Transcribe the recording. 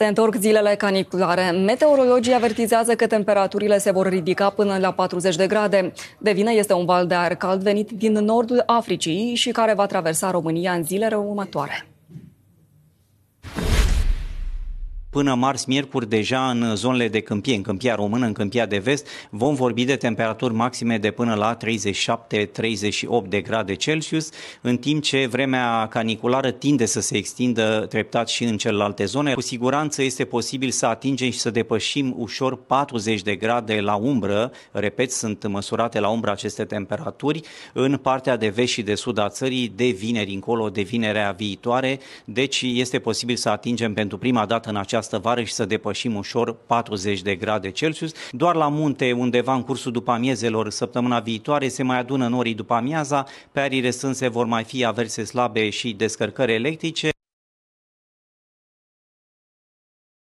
Se întorc zilele caniculare. Meteorologii avertizează că temperaturile se vor ridica până la 40 de grade. De vină este un val de aer cald venit din nordul Africii și care va traversa România în zilele următoare. până marți, miercuri, deja în zonele de câmpie, în câmpia română, în câmpia de vest, vom vorbi de temperaturi maxime de până la 37-38 de grade Celsius, în timp ce vremea caniculară tinde să se extindă treptat și în celelalte zone. Cu siguranță este posibil să atingem și să depășim ușor 40 de grade la umbră, repet, sunt măsurate la umbră aceste temperaturi, în partea de vest și de sud a țării de vineri încolo, de vinerea viitoare, deci este posibil să atingem pentru prima dată în această această vară și să depășim ușor 40 de grade Celsius. Doar la munte, undeva în cursul după amiezelor, săptămâna viitoare, se mai adună norii după amiaza, pe arii se vor mai fi averse slabe și descărcări electrice.